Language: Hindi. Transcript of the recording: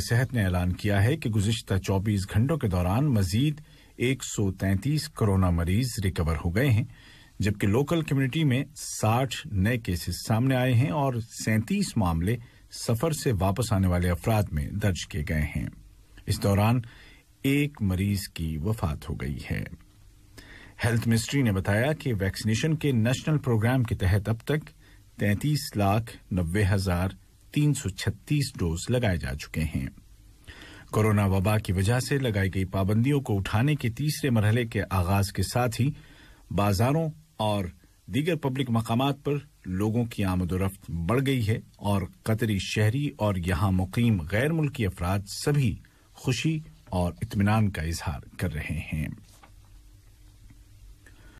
सेहत ने ऐलान किया है कि गुजशत 24 घंटों के दौरान मजीद 133 कोरोना मरीज रिकवर हो गए हैं जबकि लोकल कम्युनिटी में 60 नए केसेस सामने आए हैं और 37 मामले सफर से वापस आने वाले अफराद में दर्ज किए गए हैं इस दौरान एक मरीज की वफात हो गई है हेल्थ मिनिस्ट्री ने बताया कि वैक्सीनेशन के नेशनल प्रोग्राम के तहत अब तक तैंतीस लाख नब्बे हजार 336 डोज लगाए जा चुके हैं कोरोना वबा की वजह से लगाई गई पाबंदियों को उठाने के तीसरे मरहले के आगाज के साथ ही बाजारों और दीगर पब्लिक मकाम पर लोगों की आमदोरफ्त बढ़ गई है और कतरी शहरी और यहां मुकीम गैर मुल्की अफराद सभी खुशी और इतमान का इजहार कर रहे हैं